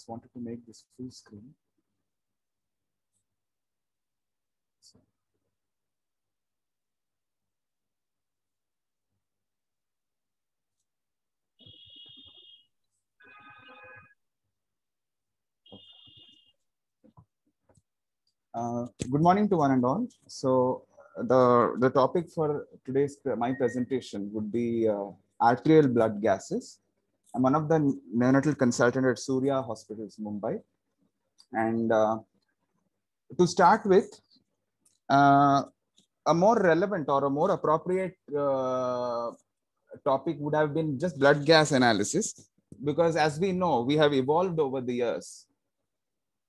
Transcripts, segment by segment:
just wanted to make this full screen. So. Uh, good morning to one and all. So uh, the, the topic for today's my presentation would be uh, arterial blood gases. I'm one of the neonatal consultant at Surya Hospitals, Mumbai. And uh, to start with, uh, a more relevant or a more appropriate uh, topic would have been just blood gas analysis, because as we know, we have evolved over the years.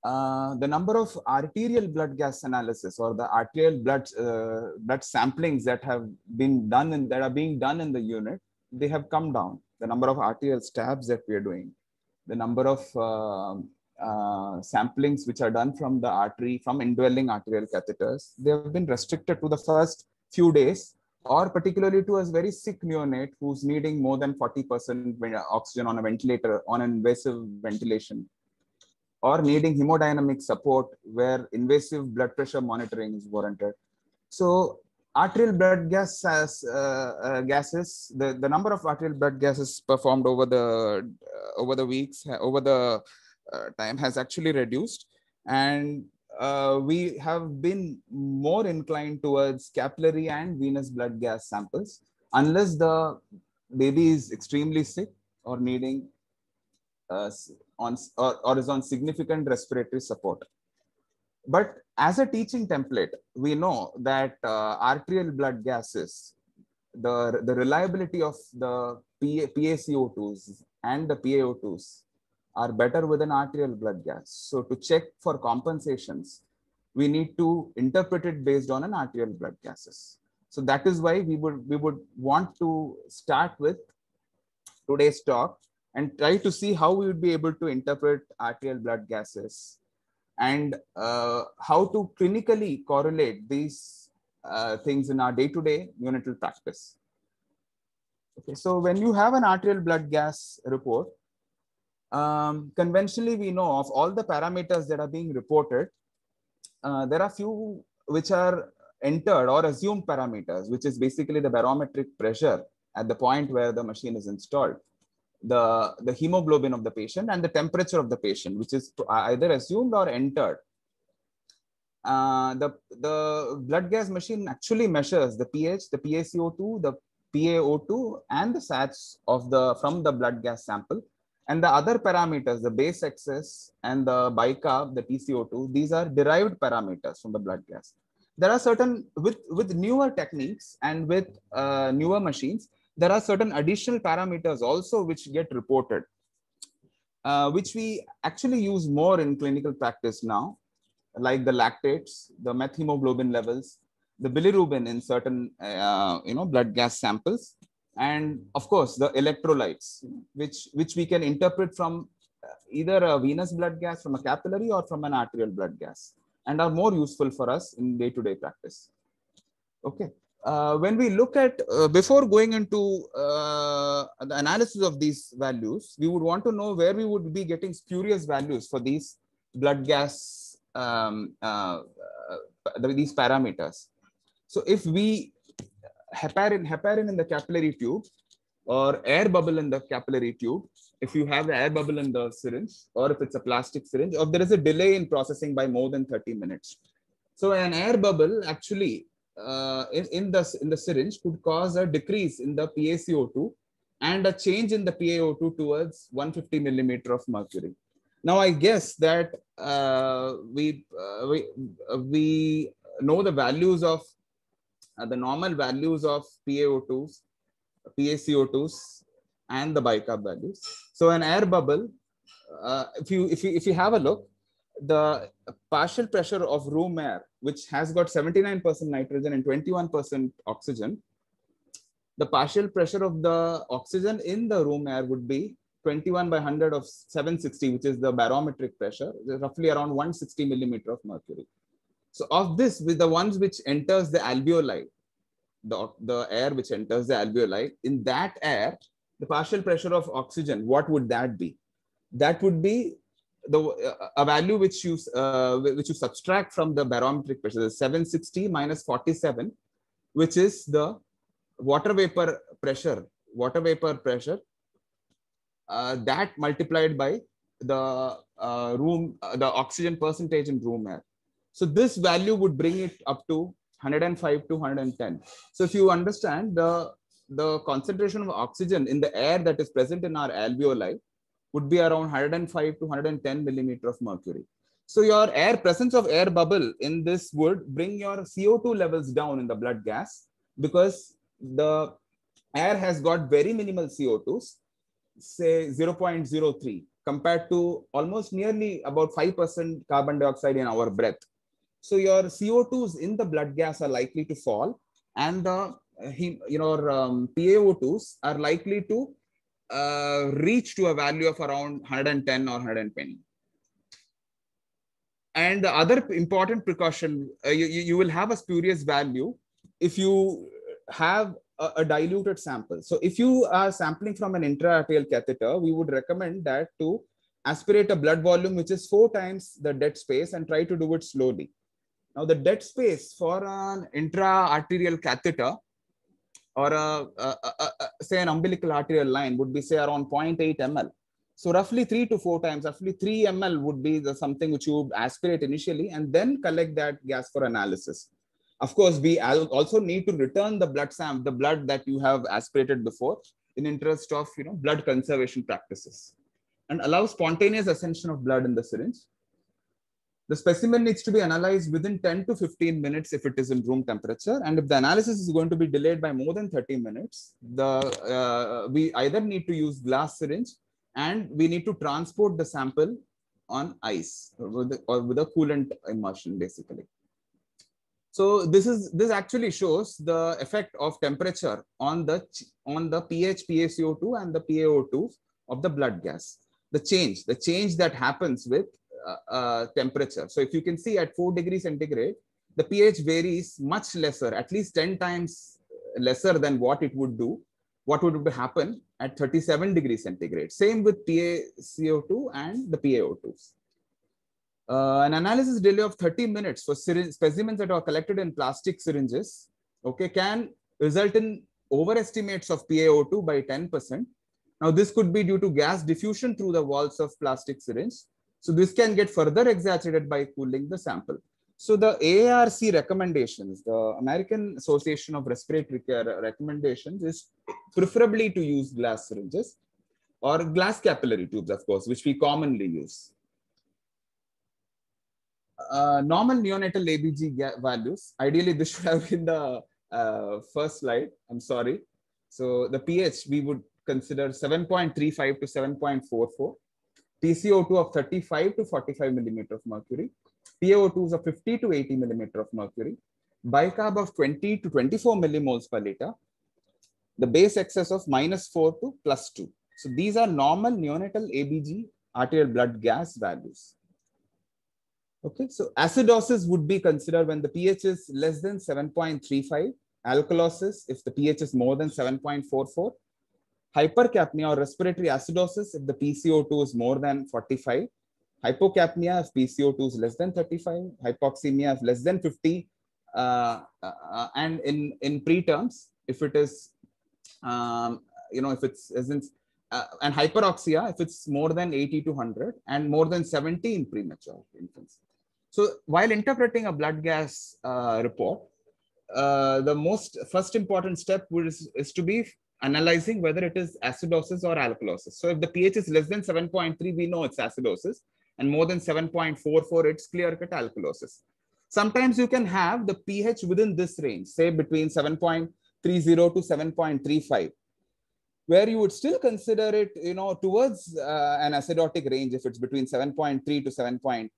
Uh, the number of arterial blood gas analysis or the arterial blood uh, blood samplings that have been done and that are being done in the unit, they have come down the number of RTL stabs that we are doing, the number of uh, uh, samplings which are done from the artery, from indwelling arterial catheters, they have been restricted to the first few days or particularly to a very sick neonate who's needing more than 40% oxygen on a ventilator, on invasive ventilation, or needing hemodynamic support where invasive blood pressure monitoring is warranted. So arterial blood gas as, uh, uh, uh, gases, the, the number of arterial blood gases performed over the over the weeks over the time has actually reduced, and uh, we have been more inclined towards capillary and venous blood gas samples unless the baby is extremely sick or needing uh, on or, or is on significant respiratory support. But as a teaching template, we know that uh, arterial blood gases, the, the reliability of the PA, PaCO2s and the PaO2s are better with an arterial blood gas. So to check for compensations, we need to interpret it based on an arterial blood gases. So that is why we would, we would want to start with today's talk and try to see how we would be able to interpret arterial blood gases and uh, how to clinically correlate these uh, things in our day-to-day unital practice. Okay, so when you have an arterial blood gas report, um, conventionally we know of all the parameters that are being reported, uh, there are few which are entered or assumed parameters, which is basically the barometric pressure at the point where the machine is installed the, the hemoglobin of the patient and the temperature of the patient, which is uh, either assumed or entered. Uh, the, the blood gas machine actually measures the pH, the PaCO2, the PaO2, and the sats of the, from the blood gas sample. And the other parameters, the base excess and the bicarb, the TCO2, these are derived parameters from the blood gas. There are certain, with, with newer techniques and with uh, newer machines, there are certain additional parameters also which get reported, uh, which we actually use more in clinical practice now, like the lactates, the methemoglobin levels, the bilirubin in certain uh, you know blood gas samples, and of course the electrolytes, which which we can interpret from uh, either a venous blood gas from a capillary or from an arterial blood gas, and are more useful for us in day-to-day -day practice. Okay uh, when we look at uh, before going into uh, the analysis of these values we would want to know where we would be getting spurious values for these blood gas um, uh, these parameters so if we uh, heparin heparin in the capillary tube or air bubble in the capillary tube if you have the air bubble in the syringe or if it's a plastic syringe or if there is a delay in processing by more than 30 minutes so an air bubble actually uh, in, in, the, in the syringe could cause a decrease in the PaCO2 and a change in the PaO2 towards 150 millimeter of mercury. Now, I guess that uh, we, uh, we, uh, we know the values of uh, the normal values of PaO2s, PaCO2s, and the bicarb values. So an air bubble, if, you, if, you, if you have a look, the partial pressure of room air, which has got 79% nitrogen and 21% oxygen, the partial pressure of the oxygen in the room air would be 21 by 100 of 760, which is the barometric pressure, roughly around 160 millimeter of mercury. So of this, with the ones which enters the alveoli, the, the air which enters the alveoli, in that air, the partial pressure of oxygen, what would that be? That would be the uh, a value which you uh, which you subtract from the barometric pressure, the 760 minus 47, which is the water vapor pressure, water vapor pressure, uh, that multiplied by the uh, room, uh, the oxygen percentage in room air. So this value would bring it up to 105 to 110. So if you understand the the concentration of oxygen in the air that is present in our alveoli would be around 105 to 110 millimeter of mercury. So your air presence of air bubble in this would bring your CO2 levels down in the blood gas because the air has got very minimal CO2s, say 0.03 compared to almost nearly about 5% carbon dioxide in our breath. So your CO2s in the blood gas are likely to fall and the uh, you know, um, PaO2s are likely to uh, reach to a value of around 110 or 120. And the other important precaution, uh, you, you will have a spurious value if you have a, a, diluted sample. So if you are sampling from an intraarterial catheter, we would recommend that to aspirate a blood volume which is four times the dead space and try to do it slowly. Now the dead space for an intra-arterial catheter or a, a, a, a, say an umbilical arterial line would be say around 0.8 ml. So roughly three to four times, roughly three ml would be the something which you aspirate initially and then collect that gas for analysis. Of course, we also need to return the blood sample, the blood that you have aspirated before in interest of you know blood conservation practices and allow spontaneous ascension of blood in the syringe the specimen needs to be analyzed within 10 to 15 minutes if it is in room temperature. And if the analysis is going to be delayed by more than 30 minutes, the uh, we either need to use glass syringe and we need to transport the sample on ice or with, the, or with a coolant immersion basically. So this is this actually shows the effect of temperature on the on the pH, PaCO2 and the PaO2 of the blood gas. The change, the change that happens with uh, uh, temperature. So if you can see at 4 degrees centigrade, the pH varies much lesser, at least 10 times lesser than what it would do. What would happen at 37 degrees centigrade? Same with PaCO2 and the PaO2s. Uh, an analysis delay of 30 minutes for specimens that are collected in plastic syringes okay, can result in overestimates of PaO2 by 10%. Now, this could be due to gas diffusion through the walls of plastic syringe so this can get further exaggerated by cooling the sample. So the ARC recommendations, the American Association of Respiratory Care recommendations is preferably to use glass syringes or glass capillary tubes, of course, which we commonly use. Uh, normal neonatal ABG values, ideally this should have been the uh, first slide, I'm sorry. So the pH we would consider 7.35 to 7.44. TCO2 of 35 to 45 millimeter of mercury, pao is of 50 to 80 millimeter of mercury, bicarb of 20 to 24 millimoles per liter, the base excess of minus 4 to plus 2. So these are normal neonatal ABG arterial blood gas values. Okay, so acidosis would be considered when the pH is less than 7.35, alkalosis if the pH is more than 7.44, hypercapnia or respiratory acidosis if the PCO2 is more than 45, hypocapnia if PCO2 is less than 35, hypoxemia if less than 50, uh, uh, and in, in preterms, if it is, um, you know, if it's, isn't, uh, and hyperoxia if it's more than 80 to 100 and more than 70 in premature infants. So while interpreting a blood gas uh, report, uh, the most first important step is, is to be analyzing whether it is acidosis or alkalosis. So if the pH is less than 7.3, we know it's acidosis and more than 7.44, it's clear-cut alkalosis. Sometimes you can have the pH within this range, say between 7.30 to 7.35 where you would still consider it, you know, towards uh, an acidotic range if it's between 7.3 to 7.35.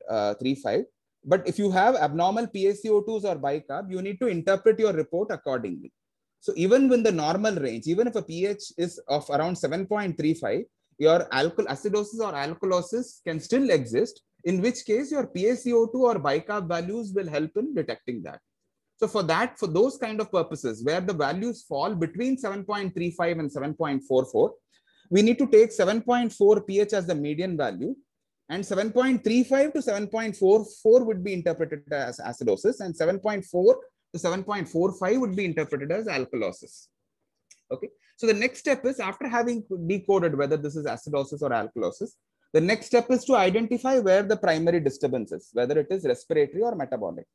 Uh, but if you have abnormal PaCO2s or bicarb, you need to interpret your report accordingly. So even when the normal range, even if a pH is of around 7.35, your acidosis or alkalosis can still exist, in which case your PaCO2 or bicarb values will help in detecting that. So for that, for those kind of purposes where the values fall between 7.35 and 7.44, we need to take 7.4 pH as the median value and 7.35 to 7.44 would be interpreted as acidosis and 7.4 the 7.45 would be interpreted as alkalosis. Okay. So the next step is after having decoded whether this is acidosis or alkalosis, the next step is to identify where the primary disturbance is, whether it is respiratory or metabolic.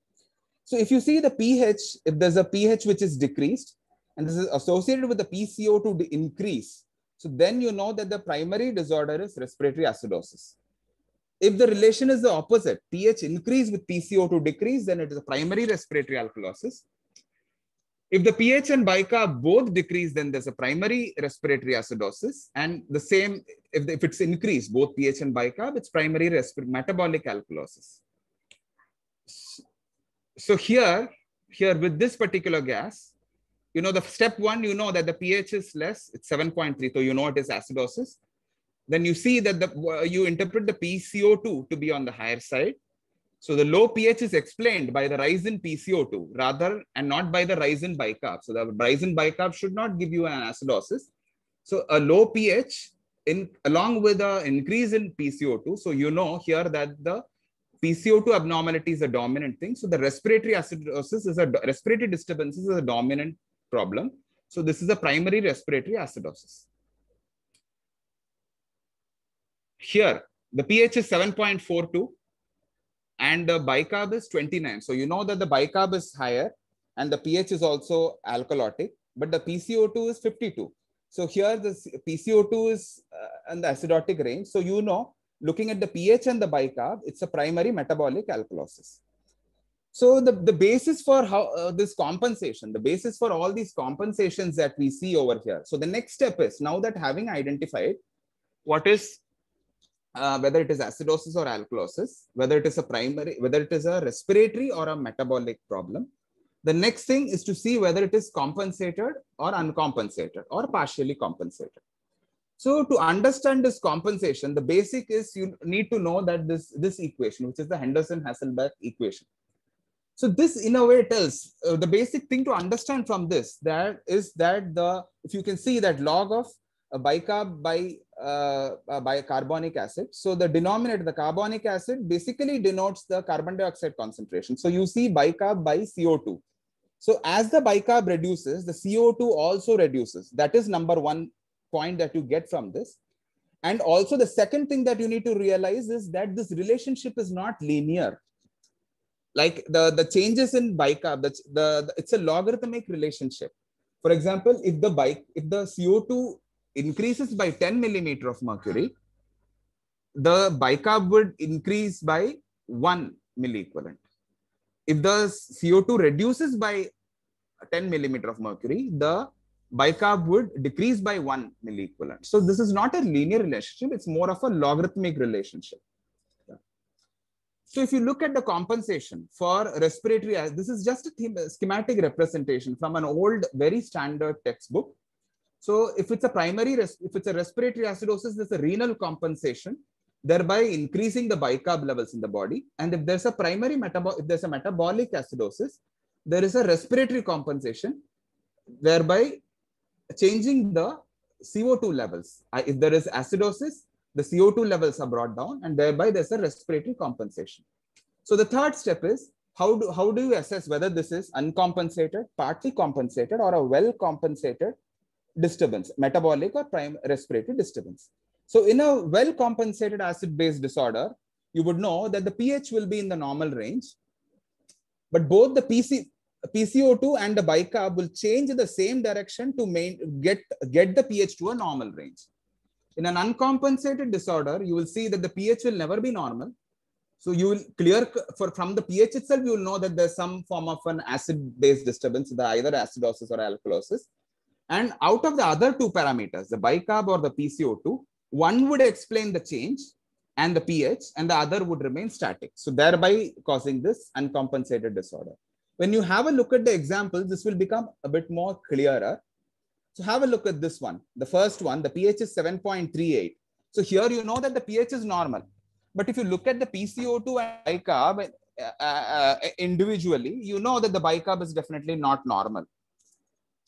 So if you see the pH, if there's a pH which is decreased and this is associated with the PCO2 increase, so then you know that the primary disorder is respiratory acidosis. If the relation is the opposite, pH increase with PCO2 decrease, then it is a primary respiratory alkalosis. If the pH and bicarb both decrease, then there's a primary respiratory acidosis. And the same, if, the, if it's increased, both pH and bicarb, it's primary metabolic alkalosis. So here, here with this particular gas, you know, the step one, you know that the pH is less, it's 7.3, so you know it is acidosis then you see that the, uh, you interpret the PCO2 to be on the higher side. So the low pH is explained by the rise in PCO2 rather and not by the rise in bicarb. So the rise in bicarb should not give you an acidosis. So a low pH in along with an increase in PCO2. So you know here that the PCO2 abnormality is a dominant thing. So the respiratory acidosis is a respiratory disturbances is a dominant problem. So this is a primary respiratory acidosis. here the pH is 7.42 and the bicarb is 29. So you know that the bicarb is higher and the pH is also alkalotic, but the PCO2 is 52. So here the PCO2 is uh, in the acidotic range. So you know, looking at the pH and the bicarb, it's a primary metabolic alkalosis. So the, the basis for how uh, this compensation, the basis for all these compensations that we see over here. So the next step is now that having identified what is uh, whether it is acidosis or alkalosis, whether it is a primary, whether it is a respiratory or a metabolic problem. The next thing is to see whether it is compensated or uncompensated or partially compensated. So to understand this compensation, the basic is you need to know that this, this equation, which is the Henderson-Hasselbalch equation. So this in a way tells uh, the basic thing to understand from this that is that the if you can see that log of uh, bicarb by uh, uh by carbonic acid. So the denominator, the carbonic acid basically denotes the carbon dioxide concentration. So you see bicarb by CO2. So as the bicarb reduces, the CO2 also reduces. That is number one point that you get from this. And also the second thing that you need to realize is that this relationship is not linear. Like the, the changes in bicarb, the, the, it's a logarithmic relationship. For example, if the bike, if the CO2 increases by 10 millimeter of mercury, the bicarb would increase by 1 milliequivalent. If the CO2 reduces by 10 millimeter of mercury, the bicarb would decrease by 1 milliequivalent. So this is not a linear relationship, it's more of a logarithmic relationship. So if you look at the compensation for respiratory, this is just a schematic representation from an old, very standard textbook so if it's a primary, if it's a respiratory acidosis, there's a renal compensation, thereby increasing the bicarb levels in the body. And if there's a primary metabolic, if there's a metabolic acidosis, there is a respiratory compensation, thereby changing the CO2 levels. If there is acidosis, the CO2 levels are brought down and thereby there's a respiratory compensation. So the third step is how do, how do you assess whether this is uncompensated, partly compensated or a well compensated disturbance, metabolic or prime respiratory disturbance. So in a well compensated acid base disorder, you would know that the pH will be in the normal range, but both the PC, PCO2 and the bicarb will change in the same direction to main, get, get the pH to a normal range. In an uncompensated disorder, you will see that the pH will never be normal. So you will clear for from the pH itself, you will know that there's some form of an acid-base disturbance, either acidosis or alkalosis. And out of the other two parameters, the bicarb or the PCO2, one would explain the change and the pH and the other would remain static. So thereby causing this uncompensated disorder. When you have a look at the examples, this will become a bit more clearer. So have a look at this one. The first one, the pH is 7.38. So here you know that the pH is normal. But if you look at the PCO2 and bicarb uh, uh, uh, individually, you know that the bicarb is definitely not normal.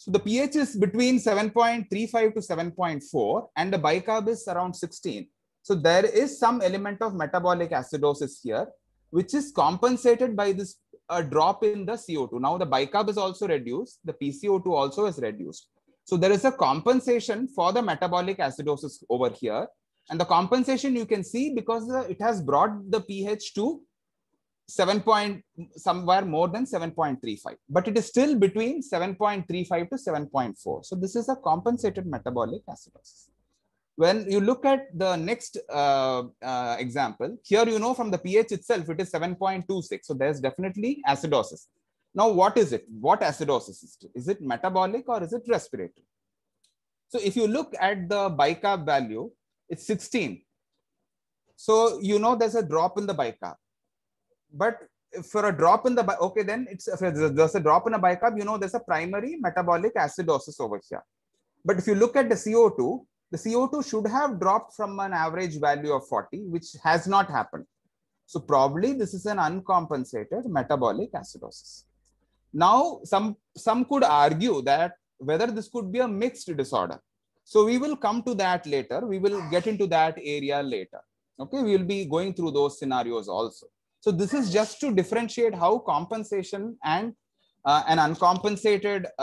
So the pH is between 7.35 to 7.4 and the bicarb is around 16. So there is some element of metabolic acidosis here, which is compensated by this uh, drop in the CO2. Now the bicarb is also reduced, the PCO2 also is reduced. So there is a compensation for the metabolic acidosis over here. And the compensation you can see because it has brought the pH to 7 point somewhere more than 7.35 but it is still between 7.35 to 7.4 so this is a compensated metabolic acidosis when you look at the next uh, uh, example here you know from the ph itself it is 7.26 so there's definitely acidosis now what is it what acidosis is it is it metabolic or is it respiratory so if you look at the bicarb value it's 16 so you know there's a drop in the bicarb but for a drop in the okay, then it's there's a drop in a bicarb. You know, there's a primary metabolic acidosis over here. But if you look at the CO2, the CO2 should have dropped from an average value of 40, which has not happened. So probably this is an uncompensated metabolic acidosis. Now, some, some could argue that whether this could be a mixed disorder. So we will come to that later. We will get into that area later. Okay, we will be going through those scenarios also. So this is just to differentiate how compensation and uh, an uncompensated uh,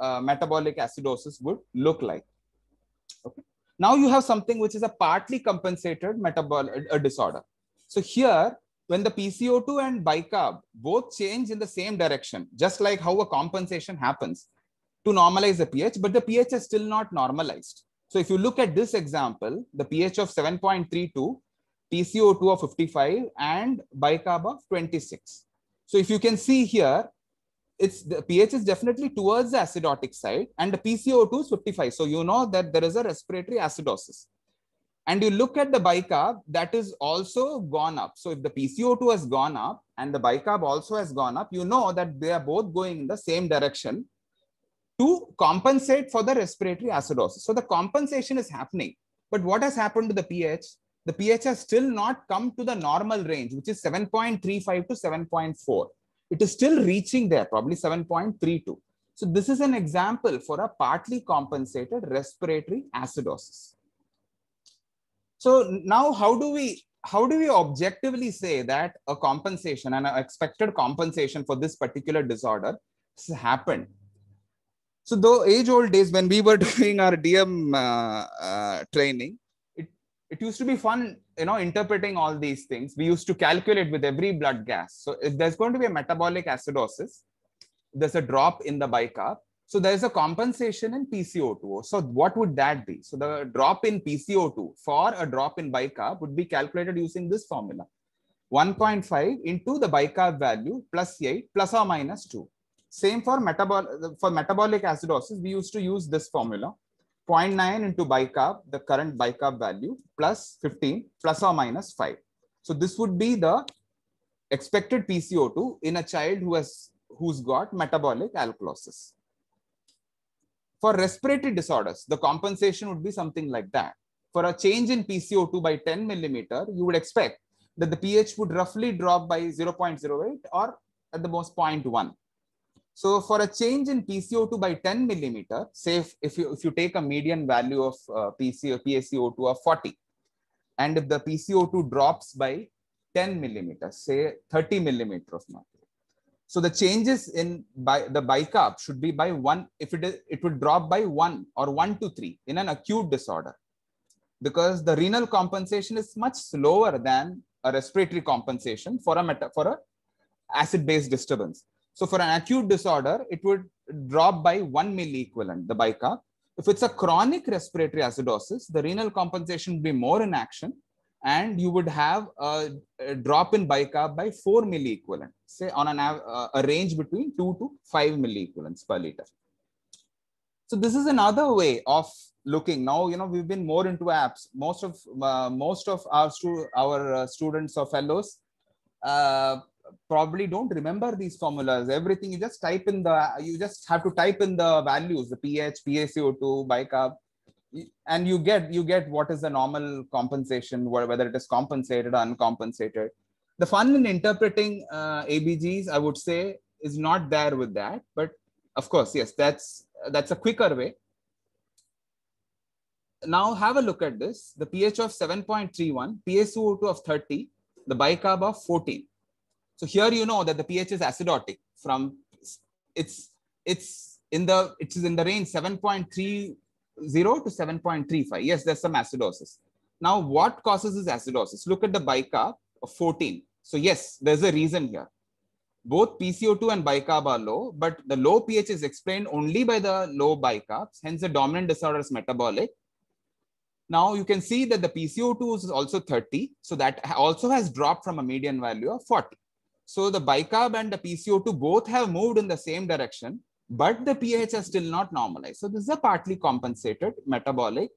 uh, metabolic acidosis would look like. Okay. Now you have something which is a partly compensated metabolic uh, uh, disorder. So here, when the PCO2 and bicarb both change in the same direction, just like how a compensation happens to normalize the pH, but the pH is still not normalized. So if you look at this example, the pH of 7.32 TCO2 of 55 and bicarb of 26. So if you can see here, it's the pH is definitely towards the acidotic side and the PCO2 is 55. So you know that there is a respiratory acidosis. And you look at the bicarb, that is also gone up. So if the PCO2 has gone up and the bicarb also has gone up, you know that they are both going in the same direction to compensate for the respiratory acidosis. So the compensation is happening. But what has happened to the pH? the pH has still not come to the normal range, which is 7.35 to 7.4. It is still reaching there, probably 7.32. So this is an example for a partly compensated respiratory acidosis. So now how do we how do we objectively say that a compensation and an expected compensation for this particular disorder has happened? So though age old days when we were doing our DM uh, uh, training, it used to be fun, you know, interpreting all these things. We used to calculate with every blood gas. So if there's going to be a metabolic acidosis, there's a drop in the bicarb. So there's a compensation in PCO2. So what would that be? So the drop in PCO2 for a drop in bicarb would be calculated using this formula. 1.5 into the bicarb value plus 8 plus or minus 2. Same for, metabolic for metabolic acidosis, we used to use this formula 0.9 into bicarb, the current bicarb value, plus 15, plus or minus 5. So this would be the expected PCO2 in a child who has who's got metabolic alkalosis. For respiratory disorders, the compensation would be something like that. For a change in PCO2 by 10 millimeter, you would expect that the pH would roughly drop by 0.08 or at the most 0.1. So for a change in PCO2 by 10 millimeter, say if, if, you, if you take a median value of uh, PCO, PSCO2 of 40, and if the PCO2 drops by 10 millimeter, say 30 millimeter of mercury. So the changes in by the bicarb should be by one, if it is, it would drop by one or one to three in an acute disorder because the renal compensation is much slower than a respiratory compensation for a, meta, for a acid-base disturbance. So for an acute disorder, it would drop by 1 milliequivalent, the bicarb. If it's a chronic respiratory acidosis, the renal compensation would be more in action and you would have a, a drop in bicarb by 4 milliequivalent, say on an, uh, a range between 2 to 5 milliequivalents per liter. So this is another way of looking. Now, you know, we've been more into apps. Most of uh, most of our, stu our uh, students or fellows uh, probably don't remember these formulas. Everything you just type in the, you just have to type in the values, the pH, PaCO2, bicarb, and you get you get what is the normal compensation, whether it is compensated or uncompensated. The fun in interpreting uh, ABGs, I would say, is not there with that. But of course, yes, that's that's a quicker way. Now have a look at this. The pH of 7.31, PaCO2 of 30, the bicarb of 14 so here you know that the pH is acidotic from it's it's in the it is in the range 7.30 to 7.35. Yes, there's some acidosis. Now, what causes this acidosis? Look at the bicarb of 14. So yes, there's a reason here. Both PCO2 and bicarb are low, but the low pH is explained only by the low bicarbs. Hence, the dominant disorder is metabolic. Now you can see that the PCO2 is also 30. So that also has dropped from a median value of 40. So the bicarb and the PCO2 both have moved in the same direction, but the pH has still not normalized. So this is a partly compensated metabolic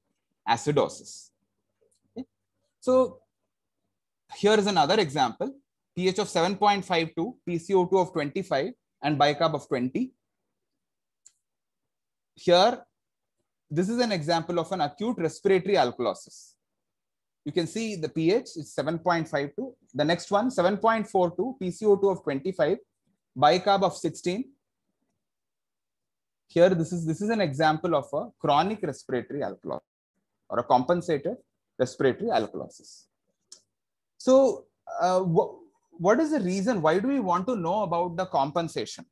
acidosis. Okay. So here is another example, pH of 7.52, PCO2 of 25 and bicarb of 20. Here, this is an example of an acute respiratory alkalosis you can see the pH is 7.52. The next one, 7.42, PCO2 of 25, bicarb of 16. Here, this is, this is an example of a chronic respiratory alkalosis or a compensated respiratory alkalosis. So uh, wh what is the reason? Why do we want to know about the compensation?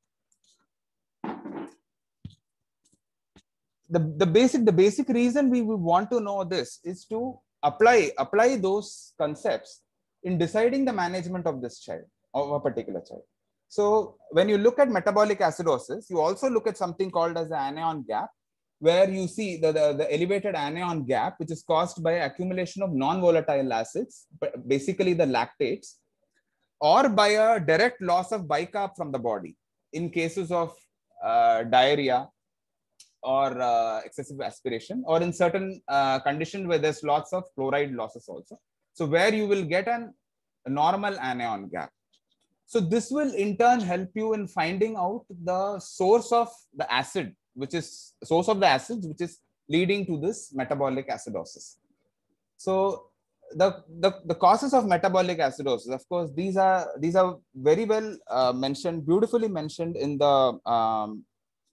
The, the basic the basic reason we, we want to know this is to apply apply those concepts in deciding the management of this child of a particular child so when you look at metabolic acidosis you also look at something called as the anion gap where you see the, the, the elevated anion gap which is caused by accumulation of non-volatile acids basically the lactates or by a direct loss of bicarb from the body in cases of uh, diarrhea or uh, excessive aspiration or in certain uh, conditions where there's lots of chloride losses also. So where you will get an, a normal anion gap. So this will in turn help you in finding out the source of the acid, which is source of the acids, which is leading to this metabolic acidosis. So the, the, the causes of metabolic acidosis, of course, these are these are very well uh, mentioned, beautifully mentioned in the um,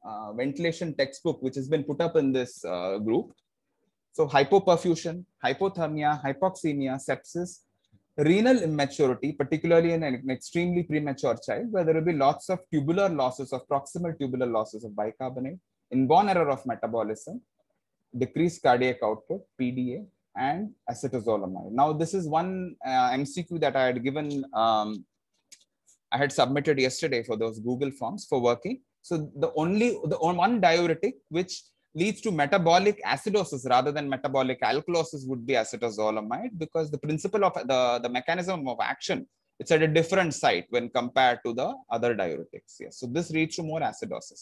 uh, ventilation textbook which has been put up in this uh, group. So hypoperfusion, hypothermia, hypoxemia, sepsis, renal immaturity, particularly in an extremely premature child, where there will be lots of tubular losses of proximal tubular losses of bicarbonate, inborn error of metabolism, decreased cardiac output, PDA, and acetazolamide. Now, this is one uh, MCQ that I had given, um, I had submitted yesterday for those Google forms for working. So the only the one diuretic which leads to metabolic acidosis rather than metabolic alkalosis would be acetazolamide because the principle of the, the mechanism of action it's at a different site when compared to the other diuretics. Yes. So this leads to more acidosis.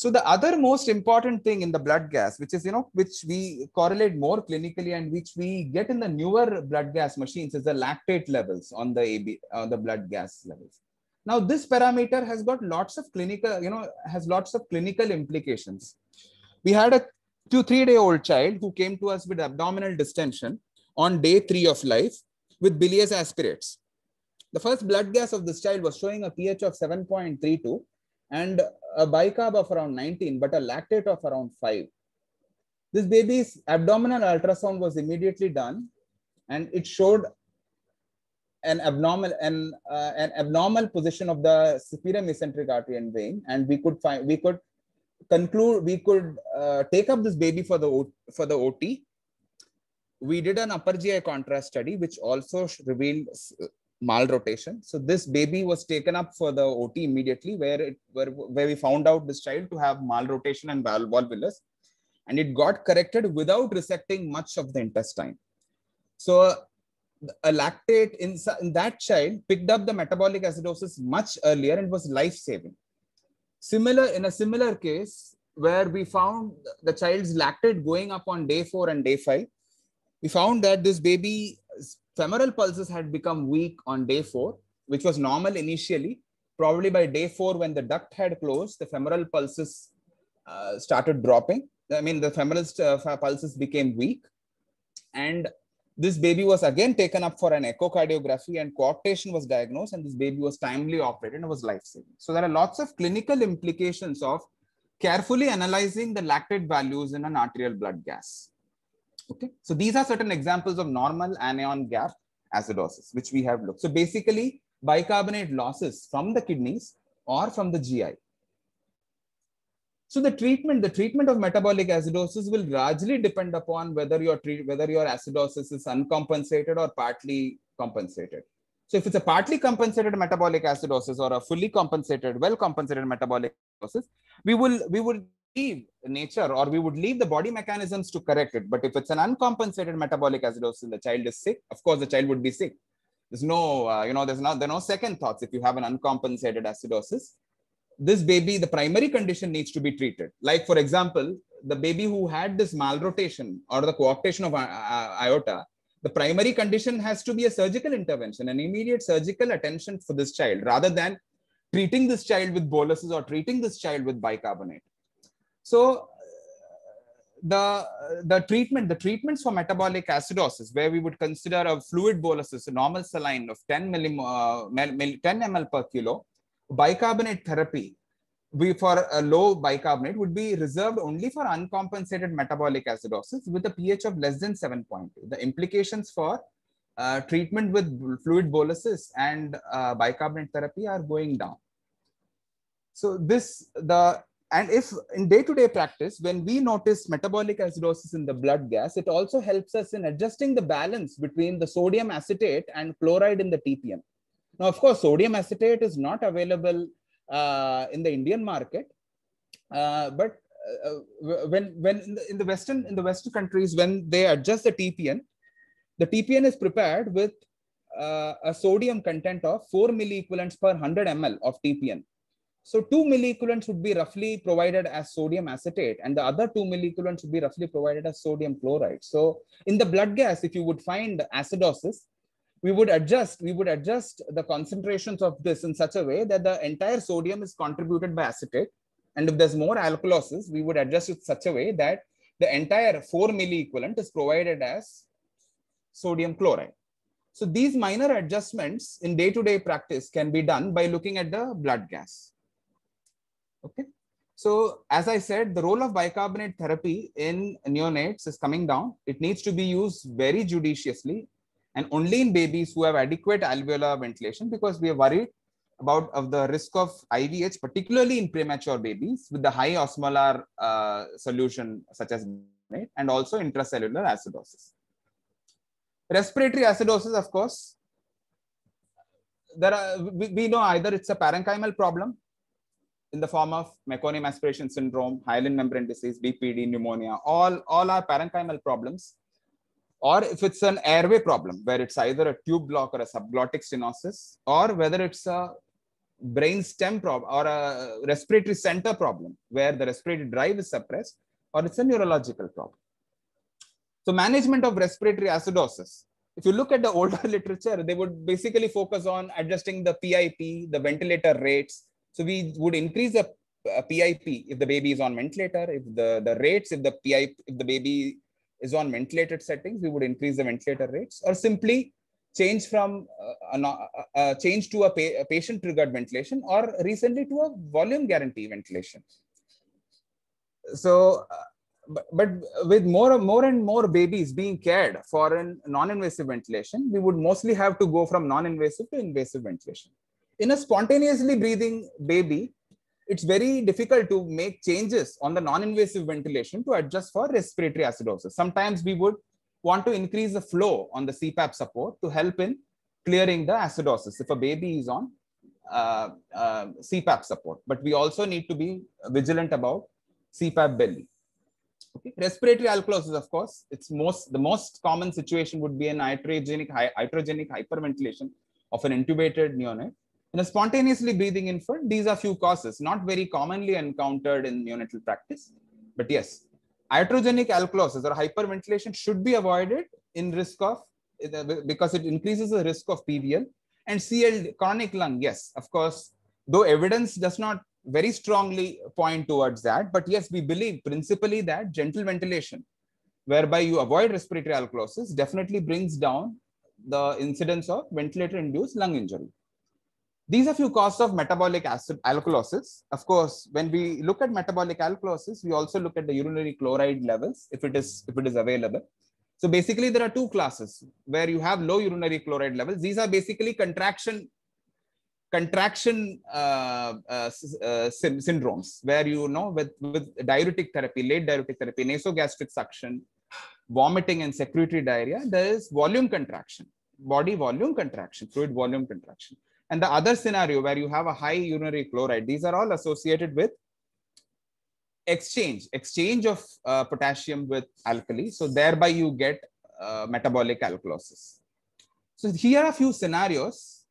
So the other most important thing in the blood gas, which is, you know, which we correlate more clinically and which we get in the newer blood gas machines is the lactate levels on the AB, uh, the blood gas levels. Now this parameter has got lots of clinical, you know, has lots of clinical implications. We had a two, three day old child who came to us with abdominal distension on day three of life with bilious aspirates. The first blood gas of this child was showing a pH of 7.32 and a bicarb of around 19, but a lactate of around 5. This baby's abdominal ultrasound was immediately done and it showed an abnormal an uh, an abnormal position of the superior mesenteric artery and vein, and we could find we could conclude we could uh, take up this baby for the o, for the OT. We did an upper GI contrast study, which also revealed uh, malrotation. So this baby was taken up for the OT immediately, where it where, where we found out this child to have malrotation and valvulus, and it got corrected without resecting much of the intestine. So a lactate in, in that child picked up the metabolic acidosis much earlier and was life saving. Similar in a similar case where we found the child's lactate going up on day four and day five, we found that this baby's femoral pulses had become weak on day four, which was normal initially. Probably by day four, when the duct had closed, the femoral pulses uh, started dropping. I mean, the femoral uh, pulses became weak. And this baby was again taken up for an echocardiography and coarctation was diagnosed and this baby was timely operated and was life-saving. So there are lots of clinical implications of carefully analyzing the lactate values in an arterial blood gas. Okay, so these are certain examples of normal anion gap acidosis, which we have looked. So basically bicarbonate losses from the kidneys or from the GI so the treatment, the treatment of metabolic acidosis will largely depend upon whether your treat, whether your acidosis is uncompensated or partly compensated. So if it's a partly compensated metabolic acidosis or a fully compensated, well compensated metabolic acidosis, we will we would leave nature or we would leave the body mechanisms to correct it. But if it's an uncompensated metabolic acidosis, the child is sick. Of course, the child would be sick. There's no, uh, you know, there's not there are no second thoughts if you have an uncompensated acidosis this baby, the primary condition needs to be treated. Like, for example, the baby who had this malrotation or the cooptation of iota, uh, uh, the primary condition has to be a surgical intervention, an immediate surgical attention for this child rather than treating this child with boluses or treating this child with bicarbonate. So the, the treatment, the treatments for metabolic acidosis, where we would consider a fluid boluses, a normal saline of 10, millim, uh, 10 ml per kilo, bicarbonate therapy we, for a low bicarbonate would be reserved only for uncompensated metabolic acidosis with a pH of less than 7.2. The implications for uh, treatment with fluid boluses and uh, bicarbonate therapy are going down. So this, the and if in day-to-day -day practice, when we notice metabolic acidosis in the blood gas, it also helps us in adjusting the balance between the sodium acetate and chloride in the TPM. Now, of course, sodium acetate is not available uh, in the Indian market, uh, but uh, when when in the, in the, Western in the Western countries when they adjust the TPN, the TPN is prepared with uh, a sodium content of four milliequivalents per hundred ml of TPN. So two milliequivalents would be roughly provided as sodium acetate, and the other two milliequivalents would be roughly provided as sodium chloride. So in the blood gas, if you would find acidosis, we would adjust we would adjust the concentrations of this in such a way that the entire sodium is contributed by acetate and if there's more alkalosis we would adjust it such a way that the entire 4 milli equivalent is provided as sodium chloride so these minor adjustments in day to day practice can be done by looking at the blood gas okay so as i said the role of bicarbonate therapy in neonates is coming down it needs to be used very judiciously and only in babies who have adequate alveolar ventilation because we are worried about of the risk of IVH, particularly in premature babies with the high osmolar uh, solution such as right, and also intracellular acidosis. Respiratory acidosis, of course, there are, we, we know either it's a parenchymal problem in the form of meconium aspiration syndrome, hyaline membrane disease, BPD, pneumonia, all, all are parenchymal problems or if it's an airway problem where it's either a tube block or a subglottic stenosis or whether it's a brain stem problem or a respiratory center problem where the respiratory drive is suppressed or it's a neurological problem so management of respiratory acidosis if you look at the older literature they would basically focus on adjusting the pip the ventilator rates so we would increase the pip uh, if the baby is on ventilator if the the rates if the pip if the baby is on ventilated settings, we would increase the ventilator rates or simply change from uh, a, a uh, uh, change to a, pa a patient triggered ventilation or recently to a volume guarantee ventilation. So, uh, but, but with more, more and more babies being cared for in non-invasive ventilation, we would mostly have to go from non-invasive to invasive ventilation. In a spontaneously breathing baby, it's very difficult to make changes on the non-invasive ventilation to adjust for respiratory acidosis. Sometimes we would want to increase the flow on the CPAP support to help in clearing the acidosis if a baby is on uh, uh, CPAP support. But we also need to be vigilant about CPAP belly. Okay. Respiratory alkalosis, of course, it's most the most common situation would be an iatrogenic, iatrogenic hyperventilation of an intubated neonate in a spontaneously breathing infant, these are few causes, not very commonly encountered in neonatal practice. But yes, iatrogenic alkalosis or hyperventilation should be avoided in risk of, because it increases the risk of PVL. And CL, chronic lung, yes, of course, though evidence does not very strongly point towards that. But yes, we believe principally that gentle ventilation, whereby you avoid respiratory alkalosis, definitely brings down the incidence of ventilator-induced lung injury. These are few causes of metabolic acid alkalosis. Of course, when we look at metabolic alkalosis, we also look at the urinary chloride levels if it is if it is available. So basically, there are two classes where you have low urinary chloride levels. These are basically contraction contraction uh, uh, uh, syndromes where you know with with diuretic therapy, late diuretic therapy, nasogastric suction, vomiting, and secretory diarrhea. There is volume contraction, body volume contraction, fluid volume contraction. And the other scenario where you have a high urinary chloride, these are all associated with exchange, exchange of uh, potassium with alkali. So thereby you get uh, metabolic alkalosis. So here are a few scenarios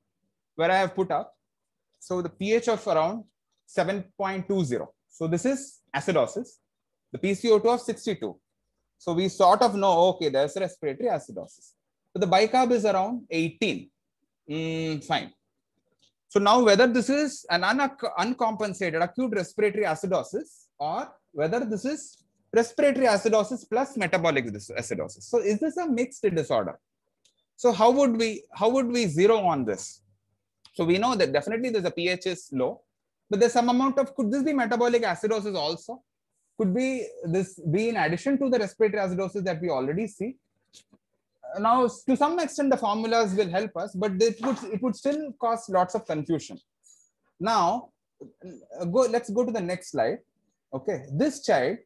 where I have put up. So the pH of around 7.20. So this is acidosis. The PCO2 of 62. So we sort of know, okay, there's respiratory acidosis. So the bicarb is around 18. Mm, fine. So now whether this is an un uncompensated acute respiratory acidosis or whether this is respiratory acidosis plus metabolic acidosis. So is this a mixed disorder? So how would we how would we zero on this? So we know that definitely there's a pH is low, but there's some amount of could this be metabolic acidosis also? Could be this be in addition to the respiratory acidosis that we already see? now to some extent the formulas will help us but it would it would still cause lots of confusion now go let's go to the next slide okay this child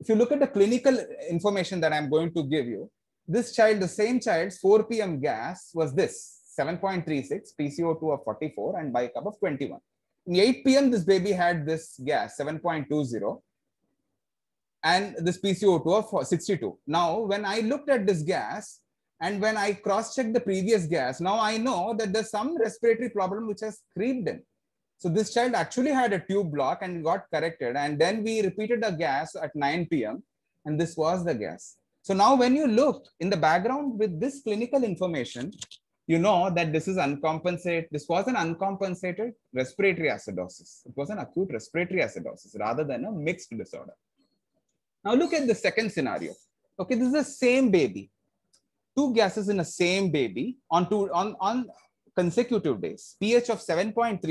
if you look at the clinical information that i'm going to give you this child the same child's 4 pm gas was this 7.36 pco2 of 44 and by cup of 21 in 8 pm this baby had this gas 7.20 and this PCO2 of 62. Now, when I looked at this gas and when I cross-checked the previous gas, now I know that there's some respiratory problem which has creeped in. So this child actually had a tube block and got corrected. And then we repeated the gas at 9 p.m. And this was the gas. So now when you look in the background with this clinical information, you know that this is uncompensated. This was an uncompensated respiratory acidosis. It was an acute respiratory acidosis rather than a mixed disorder. Now look at the second scenario. Okay, this is the same baby. Two gases in the same baby on two on, on consecutive days. pH of 7.30,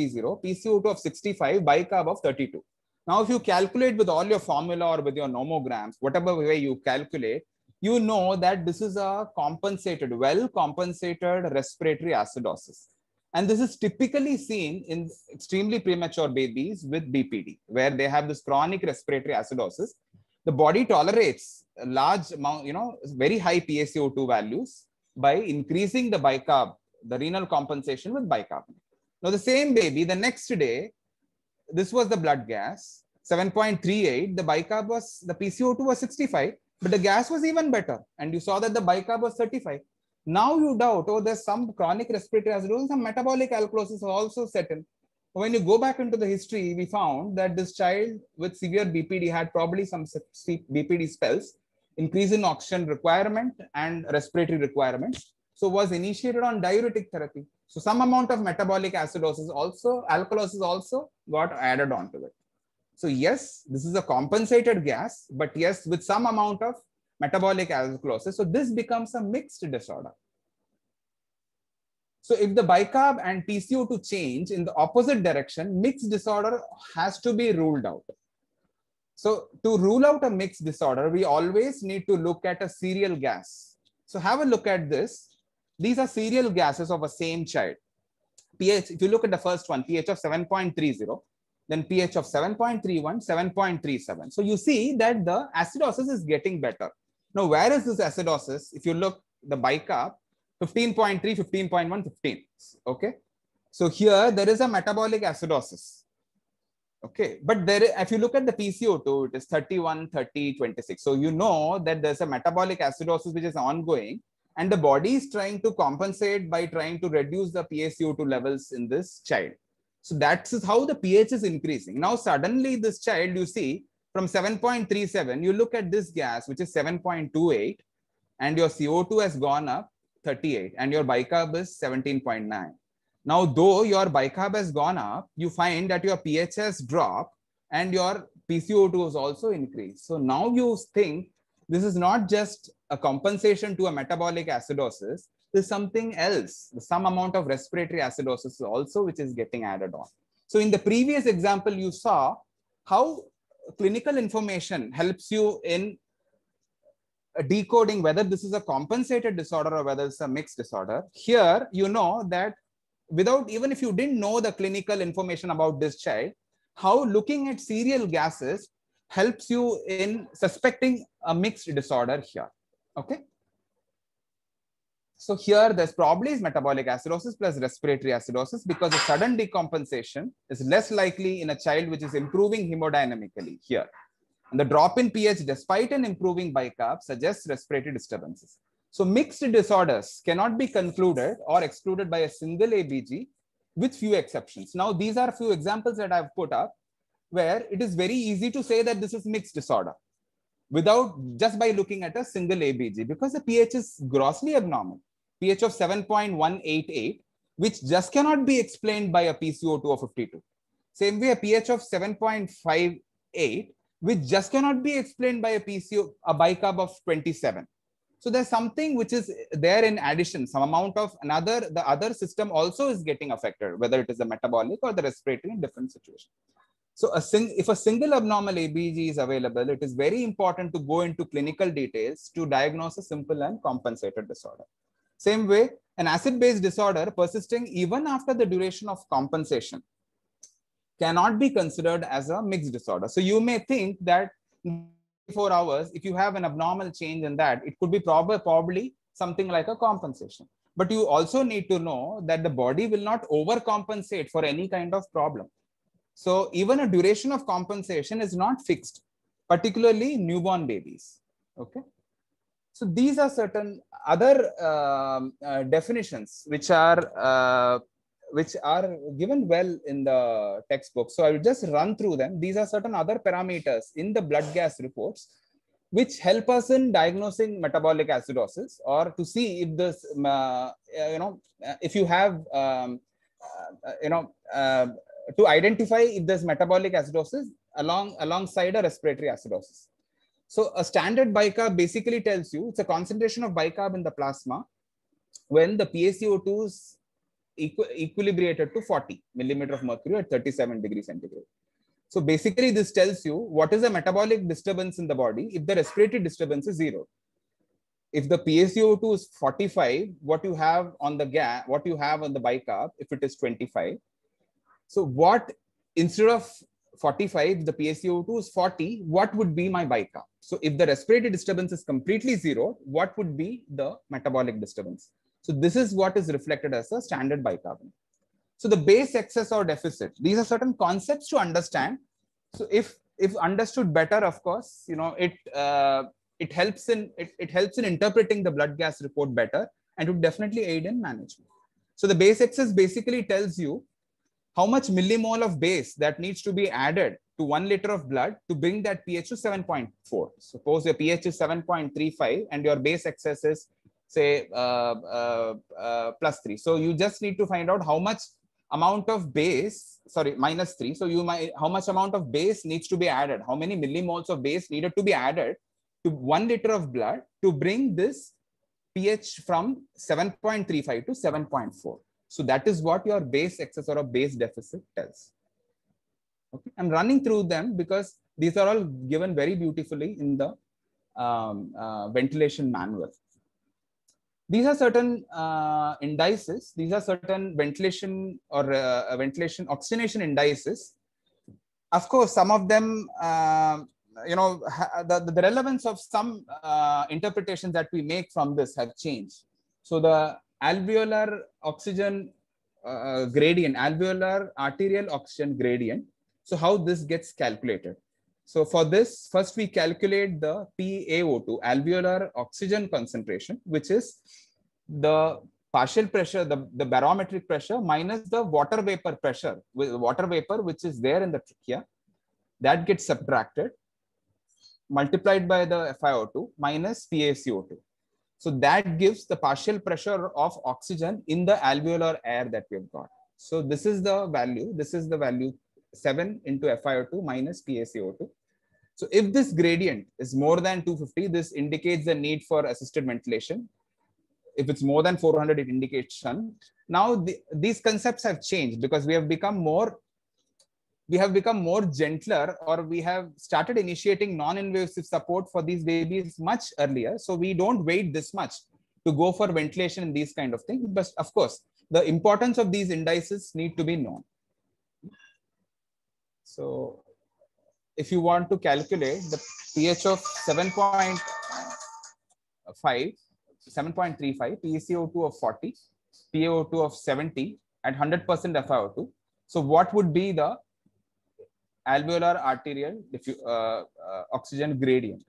PCO2 of 65, bicarb of 32. Now, if you calculate with all your formula or with your nomograms, whatever way you calculate, you know that this is a compensated, well compensated respiratory acidosis. And this is typically seen in extremely premature babies with BPD, where they have this chronic respiratory acidosis the body tolerates large amount, you know, very high PaCO2 values by increasing the bicarb, the renal compensation with bicarbonate. Now, the same baby, the next day, this was the blood gas, 7.38, the bicarb was, the PCO2 was 65, but the gas was even better. And you saw that the bicarb was 35. Now you doubt, oh, there's some chronic respiratory acidosis, some metabolic alkalosis also set in when you go back into the history, we found that this child with severe BPD had probably some BPD spells, increase in oxygen requirement and respiratory requirements. So was initiated on diuretic therapy. So some amount of metabolic acidosis also, alkalosis also got added onto it. So yes, this is a compensated gas, but yes, with some amount of metabolic alkalosis. So this becomes a mixed disorder. So if the bicarb and PCO2 change in the opposite direction, mixed disorder has to be ruled out. So to rule out a mixed disorder, we always need to look at a serial gas. So have a look at this. These are serial gases of a same child. pH, if you look at the first one, pH of 7.30, then pH of 7.31, 7.37. So you see that the acidosis is getting better. Now, where is this acidosis? If you look, the bicarb, 15.3, 15.1, 15. Okay. So here there is a metabolic acidosis. Okay. But there, if you look at the PCO2, it is 31, 30, 26. So you know that there's a metabolic acidosis which is ongoing and the body is trying to compensate by trying to reduce the PaCO2 levels in this child. So that's how the pH is increasing. Now suddenly this child, you see, from 7.37, you look at this gas, which is 7.28, and your CO2 has gone up 38 and your bicarb is 17.9. Now, though your bicarb has gone up, you find that your pH has dropped and your PCO2 has also increased. So now you think this is not just a compensation to a metabolic acidosis, there's something else, some amount of respiratory acidosis also, which is getting added on. So in the previous example, you saw how clinical information helps you in decoding whether this is a compensated disorder or whether it's a mixed disorder, here you know that without even if you didn't know the clinical information about this child, how looking at serial gases helps you in suspecting a mixed disorder here. Okay. So here there's probably is metabolic acidosis plus respiratory acidosis because a sudden decompensation is less likely in a child which is improving hemodynamically here the drop in pH despite an improving bicarb suggests respiratory disturbances. So mixed disorders cannot be concluded or excluded by a single ABG with few exceptions. Now, these are few examples that I've put up where it is very easy to say that this is mixed disorder without just by looking at a single ABG because the pH is grossly abnormal, pH of 7.188, which just cannot be explained by a PCO2 of 52. Same way, a pH of 7.58 which just cannot be explained by a PCO, a bicarb of 27. So there's something which is there in addition, some amount of another, the other system also is getting affected, whether it is the metabolic or the respiratory in different situations. So a sing, if a single abnormal ABG is available, it is very important to go into clinical details to diagnose a simple and compensated disorder. Same way, an acid-base disorder persisting even after the duration of compensation cannot be considered as a mixed disorder. So you may think that four hours, if you have an abnormal change in that, it could be probably, probably something like a compensation. But you also need to know that the body will not overcompensate for any kind of problem. So even a duration of compensation is not fixed, particularly newborn babies. Okay. So these are certain other uh, uh, definitions which are uh, which are given well in the textbook. So I will just run through them. These are certain other parameters in the blood gas reports which help us in diagnosing metabolic acidosis or to see if this, um, uh, you know, uh, if you have, um, uh, you know, uh, to identify if there's metabolic acidosis along alongside a respiratory acidosis. So a standard bicarb basically tells you it's a concentration of bicarb in the plasma when the paco 2s equilibrated to 40 millimeter of mercury at 37 degree centigrade. So basically this tells you what is the metabolic disturbance in the body if the respiratory disturbance is zero. If the PaCO2 is 45, what you have on the gas, what you have on the bicarb, if it is 25. So what, instead of 45, the PaCO2 is 40, what would be my bicarb? So if the respiratory disturbance is completely zero, what would be the metabolic disturbance? So this is what is reflected as a standard bicarbonate. So the base excess or deficit, these are certain concepts to understand. So if if understood better, of course, you know it uh, it helps in it, it helps in interpreting the blood gas report better and would definitely aid in management. So the base excess basically tells you how much millimole of base that needs to be added to one liter of blood to bring that pH to 7.4. Suppose your pH is 7.35 and your base excess is say uh, uh, uh, plus 3. So you just need to find out how much amount of base, sorry, minus 3. So you might, how much amount of base needs to be added? How many millimoles of base needed to be added to 1 liter of blood to bring this pH from 7.35 to 7.4. So that is what your base excess or a base deficit tells. Okay. I'm running through them because these are all given very beautifully in the um, uh, ventilation manual these are certain uh, indices. These are certain ventilation or uh, ventilation oxygenation indices. Of course, some of them, uh, you know, the, the relevance of some uh, interpretations that we make from this have changed. So the alveolar oxygen uh, gradient, alveolar arterial oxygen gradient. So how this gets calculated. So for this, first we calculate the PaO2, alveolar oxygen concentration, which is the partial pressure, the, the barometric pressure minus the water vapor pressure, with water vapor which is there in the trachea, that gets subtracted, multiplied by the FiO2 minus PaCO2. So that gives the partial pressure of oxygen in the alveolar air that we've got. So this is the value, this is the value 7 into FiO2 minus PaCO2 so if this gradient is more than 250, this indicates the need for assisted ventilation. If it's more than 400, it indicates shunt. Now the, these concepts have changed because we have become more we have become more gentler or we have started initiating non-invasive support for these babies much earlier. So we don't wait this much to go for ventilation and these kind of things. But of course, the importance of these indices need to be known. So if you want to calculate the pH of 7.5, 7.35, PCO2 of 40, PaO2 of 70 at 100% FiO2. So what would be the alveolar arterial uh, uh, oxygen gradient?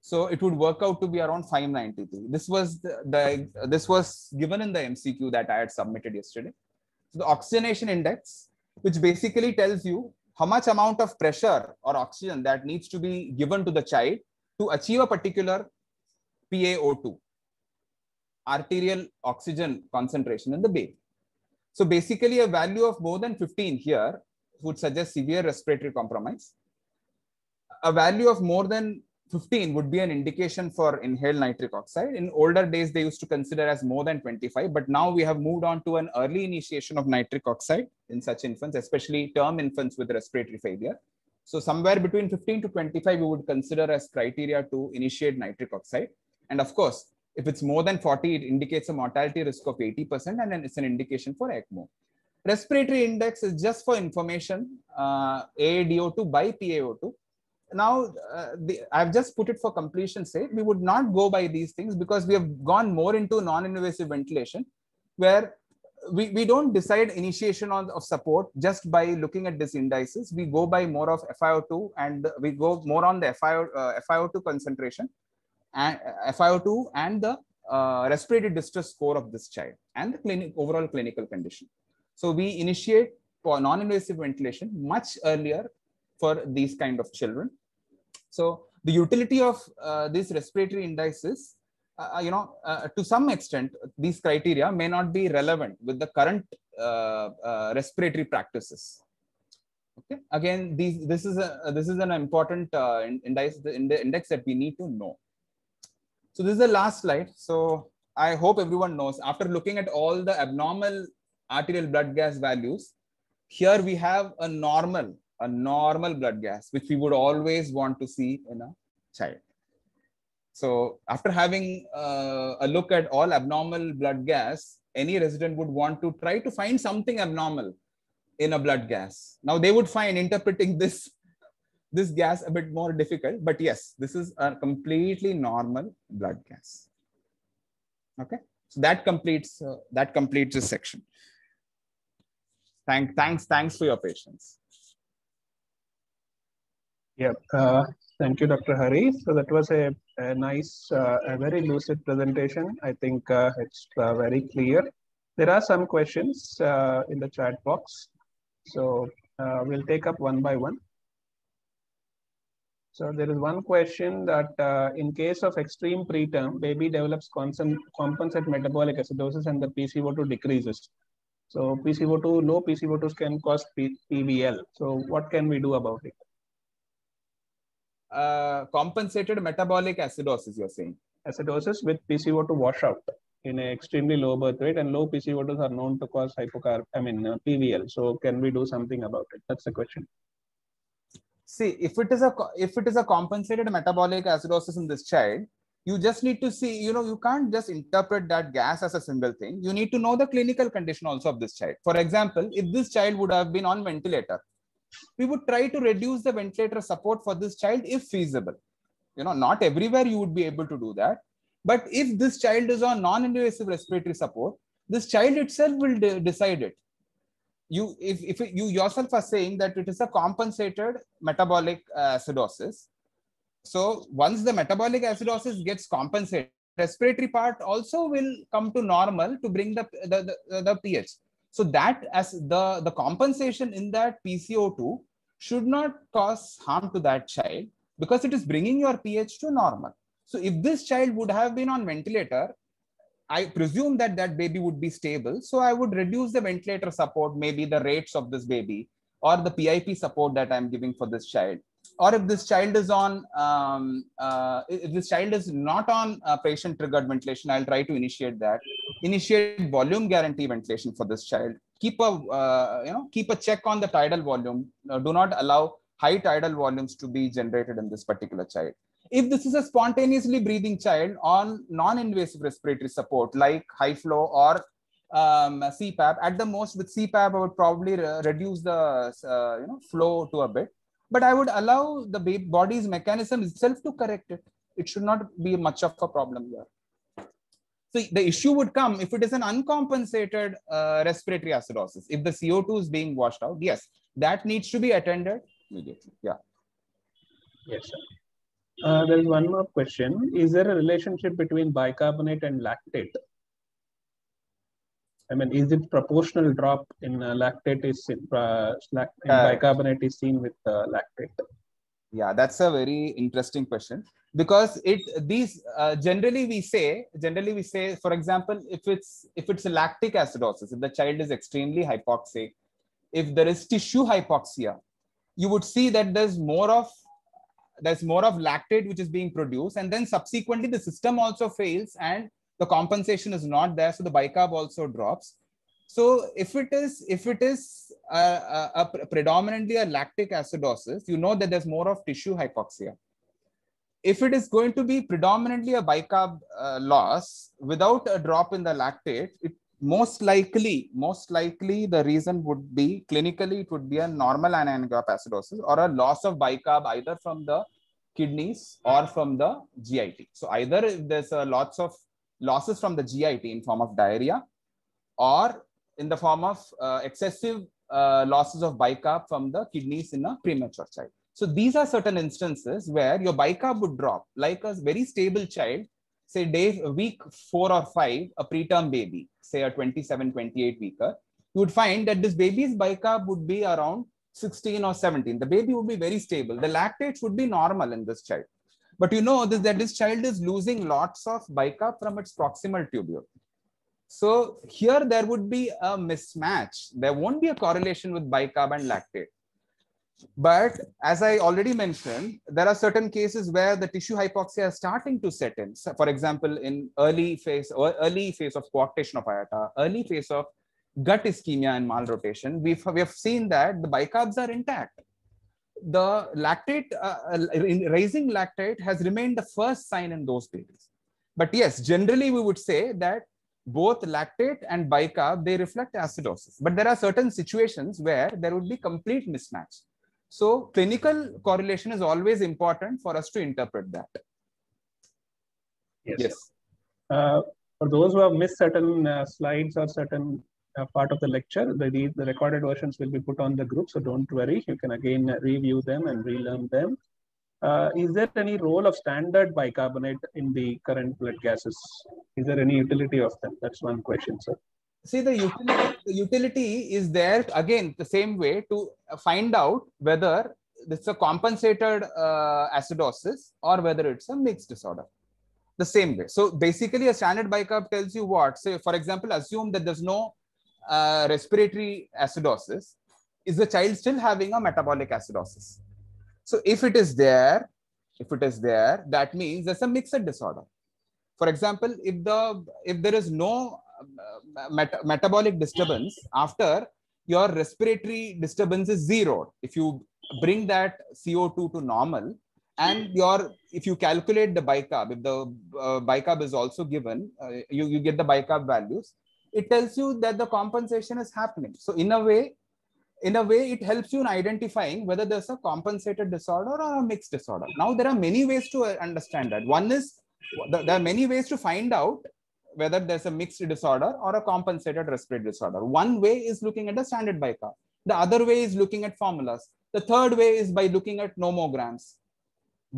So it would work out to be around 593. This was the, the this was given in the MCQ that I had submitted yesterday. So the oxygenation index, which basically tells you how much amount of pressure or oxygen that needs to be given to the child to achieve a particular PaO2, arterial oxygen concentration in the baby. So basically a value of more than 15 here would suggest severe respiratory compromise. A value of more than 15 would be an indication for inhaled nitric oxide. In older days, they used to consider as more than 25, but now we have moved on to an early initiation of nitric oxide in such infants, especially term infants with respiratory failure. So somewhere between 15 to 25, we would consider as criteria to initiate nitric oxide. And of course, if it's more than 40, it indicates a mortality risk of 80% and then it's an indication for ECMO. Respiratory index is just for information, uh, AADO2 by PaO2 now uh, the, i've just put it for completion sake we would not go by these things because we have gone more into non-invasive ventilation where we, we don't decide initiation on, of support just by looking at these indices we go by more of fio2 and we go more on the FIO, uh, fio2 concentration and uh, fio2 and the uh, respiratory distress score of this child and the clinic overall clinical condition so we initiate non-invasive ventilation much earlier for these kind of children so the utility of uh, this respiratory index is, uh, uh, you know, uh, to some extent, these criteria may not be relevant with the current uh, uh, respiratory practices. Okay. Again, these, this is a, this is an important index, the index that we need to know. So this is the last slide. So I hope everyone knows after looking at all the abnormal arterial blood gas values, here we have a normal a normal blood gas, which we would always want to see in a child. So after having uh, a look at all abnormal blood gas, any resident would want to try to find something abnormal in a blood gas. Now they would find interpreting this, this gas a bit more difficult, but yes, this is a completely normal blood gas. Okay, so that completes, uh, that completes this section. Thank, thanks, thanks for your patience. Yeah, uh, thank you, Dr. Hari. So that was a, a nice, uh, a very lucid presentation. I think uh, it's uh, very clear. There are some questions uh, in the chat box. So uh, we'll take up one by one. So there is one question that in case of extreme preterm, baby develops compensate metabolic acidosis and the PCO2 decreases. So PCO2, low PCO2s can cause P PBL. So what can we do about it? Uh, compensated metabolic acidosis, you're saying? Acidosis with PCO2 washout in an extremely low birth weight, and low PCO2s are known to cause hypocarb, I mean, uh, PVL. So, can we do something about it? That's the question. See, if it is a if it is a compensated metabolic acidosis in this child, you just need to see. You know, you can't just interpret that gas as a single thing. You need to know the clinical condition also of this child. For example, if this child would have been on ventilator, we would try to reduce the ventilator support for this child if feasible. You know, not everywhere you would be able to do that. But if this child is on non-invasive respiratory support, this child itself will de decide it. You, if, if you yourself are saying that it is a compensated metabolic uh, acidosis, so once the metabolic acidosis gets compensated, respiratory part also will come to normal to bring the, the, the, the pH. So that as the, the compensation in that PCO2 should not cause harm to that child because it is bringing your pH to normal. So if this child would have been on ventilator, I presume that that baby would be stable. So I would reduce the ventilator support, maybe the rates of this baby or the PIP support that I'm giving for this child. Or if this child is on, um, uh, if this child is not on uh, patient triggered ventilation, I'll try to initiate that initiate volume guarantee ventilation for this child keep a uh, you know keep a check on the tidal volume uh, do not allow high tidal volumes to be generated in this particular child if this is a spontaneously breathing child on non-invasive respiratory support like high flow or um, cpap at the most with cpap i would probably re reduce the uh, you know flow to a bit but i would allow the body's mechanism itself to correct it it should not be much of a problem here so the issue would come if it is an uncompensated uh, respiratory acidosis. If the CO2 is being washed out, yes, that needs to be attended immediately. Yeah. Yes, sir. Uh, there is one more question. Is there a relationship between bicarbonate and lactate? I mean, is it proportional drop in uh, lactate is uh, in, in uh, bicarbonate is seen with uh, lactate? yeah that's a very interesting question because it these uh, generally we say generally we say for example if it's if it's a lactic acidosis if the child is extremely hypoxic if there is tissue hypoxia you would see that there's more of there's more of lactate which is being produced and then subsequently the system also fails and the compensation is not there so the bicarb also drops so if it is if it is a, a, a predominantly a lactic acidosis you know that there's more of tissue hypoxia if it is going to be predominantly a bicarb uh, loss without a drop in the lactate it most likely most likely the reason would be clinically it would be a normal anionic acidosis or a loss of bicarb either from the kidneys or from the git so either there's a lots of losses from the git in form of diarrhea or in the form of uh, excessive uh, losses of bicarb from the kidneys in a premature child. So these are certain instances where your bicarb would drop, like a very stable child, say day week four or five, a preterm baby, say a 27, 28 weeker, you would find that this baby's bicarb would be around 16 or 17. The baby would be very stable. The lactates would be normal in this child. But you know this, that this child is losing lots of bicarb from its proximal tubule. So here there would be a mismatch. There won't be a correlation with bicarb and lactate. But as I already mentioned, there are certain cases where the tissue hypoxia is starting to set in. So for example, in early phase or early phase of coarctation of aorta, early phase of gut ischemia and malrotation, we've, we have seen that the bicarbs are intact. The lactate, uh, uh raising lactate has remained the first sign in those babies. But yes, generally we would say that both lactate and bicarb, they reflect acidosis. But there are certain situations where there would be complete mismatch. So clinical correlation is always important for us to interpret that. Yes. yes. Uh, for those who have missed certain uh, slides or certain uh, part of the lecture, the, the recorded versions will be put on the group. So don't worry, you can again review them and relearn them. Uh, is there any role of standard bicarbonate in the current blood gases? Is there any utility of them? That's one question, sir. See, the utility, utility is there again the same way to find out whether it's a compensated uh, acidosis or whether it's a mixed disorder. The same way. So basically, a standard bicarb tells you what. Say, for example, assume that there's no uh, respiratory acidosis. Is the child still having a metabolic acidosis? So if it is there, if it is there, that means there's a mixed disorder. For example, if the if there is no uh, met metabolic disturbance after your respiratory disturbance is zero, if you bring that CO2 to normal, and your if you calculate the bicarb, if the uh, bicarb is also given, uh, you you get the bicarb values. It tells you that the compensation is happening. So in a way, in a way it helps you in identifying whether there's a compensated disorder or a mixed disorder now there are many ways to uh, understand that one is there are many ways to find out whether there's a mixed disorder or a compensated respiratory disorder one way is looking at the standard by the other way is looking at formulas the third way is by looking at nomograms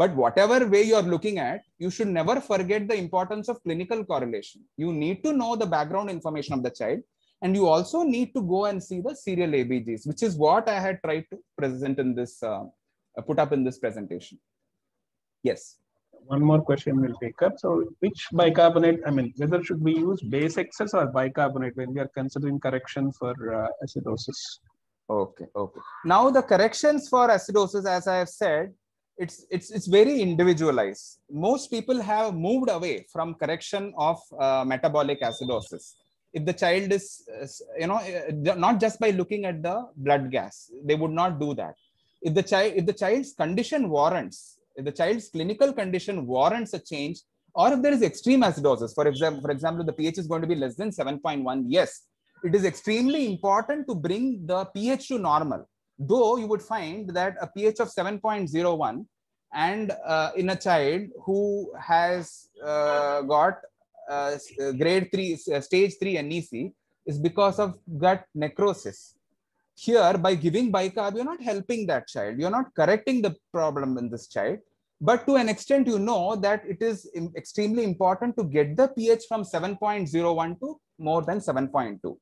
but whatever way you are looking at you should never forget the importance of clinical correlation you need to know the background information of the child and you also need to go and see the serial ABGs, which is what I had tried to present in this, uh, uh, put up in this presentation. Yes. One more question we'll take up. So which bicarbonate, I mean, whether should we use base excess or bicarbonate when we are considering correction for uh, acidosis? Okay, okay. Now the corrections for acidosis, as I have said, it's it's it's very individualized most people have moved away from correction of uh, metabolic acidosis if the child is you know eh, not just by looking at the blood gas they would not do that if the child if the child's condition warrants if the child's clinical condition warrants a change or if there is extreme acidosis for example for example the ph is going to be less than 7.1 yes it is extremely important to bring the ph to normal though you would find that a ph of 7.01 and uh, in a child who has uh, got uh, uh, grade 3, uh, stage 3 NEC is because of gut necrosis. Here, by giving bicarb, you're not helping that child. You're not correcting the problem in this child. But to an extent, you know that it is extremely important to get the pH from 7.01 to more than 7.2.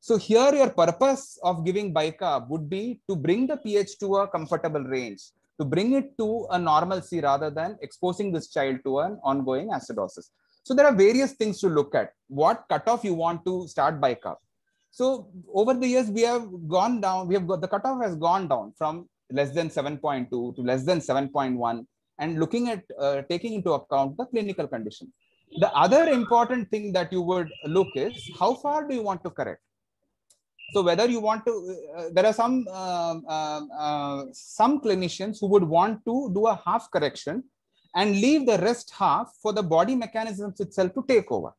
So here your purpose of giving bicarb would be to bring the pH to a comfortable range, to bring it to a normalcy rather than exposing this child to an ongoing acidosis. So there are various things to look at. What cutoff you want to start bike up. So over the years, we have gone down. We have got the cutoff has gone down from less than 7.2 to less than 7.1, and looking at uh, taking into account the clinical condition. The other important thing that you would look is how far do you want to correct. So whether you want to, uh, there are some uh, uh, uh some clinicians who would want to do a half correction and leave the rest half for the body mechanisms itself to take over.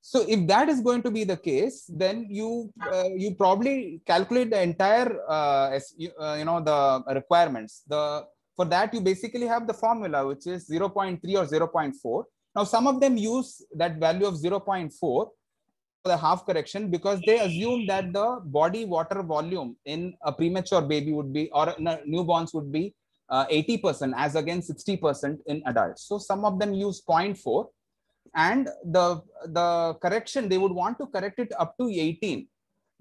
So if that is going to be the case, then you uh, you probably calculate the entire uh, you, uh, you know the requirements. The for that you basically have the formula which is 0.3 or 0.4. Now some of them use that value of 0.4 for the half correction because they assume that the body water volume in a premature baby would be or newborns would be 80% uh, as against 60% in adults. So some of them use 0.4 and the, the correction, they would want to correct it up to 18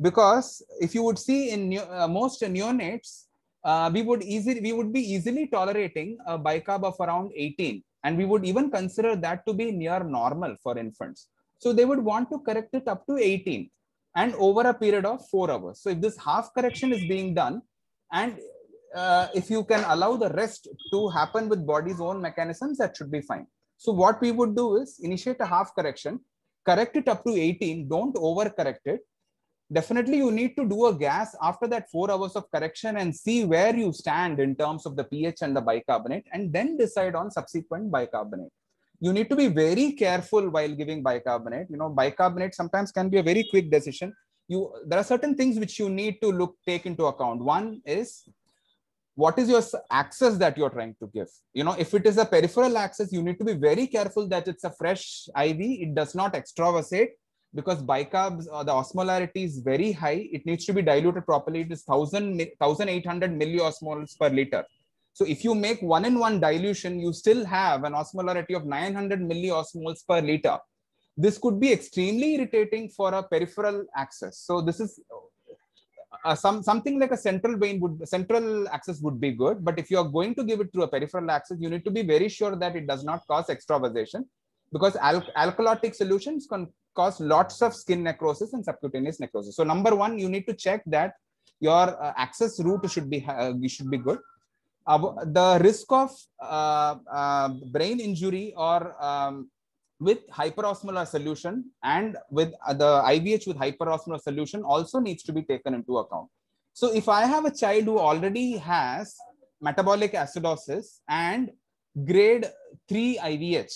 because if you would see in new, uh, most neonates, uh, we would easily we would be easily tolerating a bicarb of around 18 and we would even consider that to be near normal for infants so they would want to correct it up to 18 and over a period of 4 hours so if this half correction is being done and uh, if you can allow the rest to happen with body's own mechanisms, that should be fine. So what we would do is initiate a half correction, correct it up to 18, don't overcorrect it. Definitely you need to do a gas after that four hours of correction and see where you stand in terms of the pH and the bicarbonate and then decide on subsequent bicarbonate. You need to be very careful while giving bicarbonate. You know, bicarbonate sometimes can be a very quick decision. You, there are certain things which you need to look, take into account. One is what is your access that you're trying to give you know if it is a peripheral access you need to be very careful that it's a fresh iv it does not extravasate because bicarbs uh, the osmolarity is very high it needs to be diluted properly it is 1000 1800 milliosmoles per liter so if you make one in one dilution you still have an osmolarity of 900 milliosmoles per liter this could be extremely irritating for a peripheral access so this is uh, some something like a central vein would central axis would be good but if you are going to give it through a peripheral axis you need to be very sure that it does not cause extravasation because al alkalotic solutions can cause lots of skin necrosis and subcutaneous necrosis so number one you need to check that your uh, access route should be uh, should be good uh, the risk of uh, brain injury or um, with hyperosmolar solution and with uh, the IVH with hyperosmolar solution also needs to be taken into account. So if I have a child who already has metabolic acidosis and grade 3 IVH,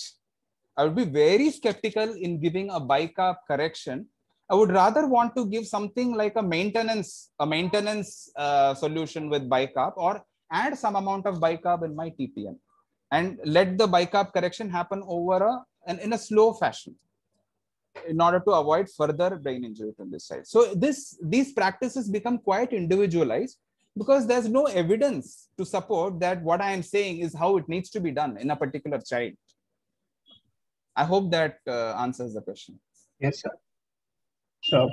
I would be very skeptical in giving a bicarb correction. I would rather want to give something like a maintenance, a maintenance uh, solution with bicarb or add some amount of bicarb in my TPM and let the bicarb correction happen over a and in a slow fashion in order to avoid further brain injury from this side. So this these practices become quite individualized because there's no evidence to support that what I am saying is how it needs to be done in a particular child. I hope that uh, answers the question. Yes, sir. So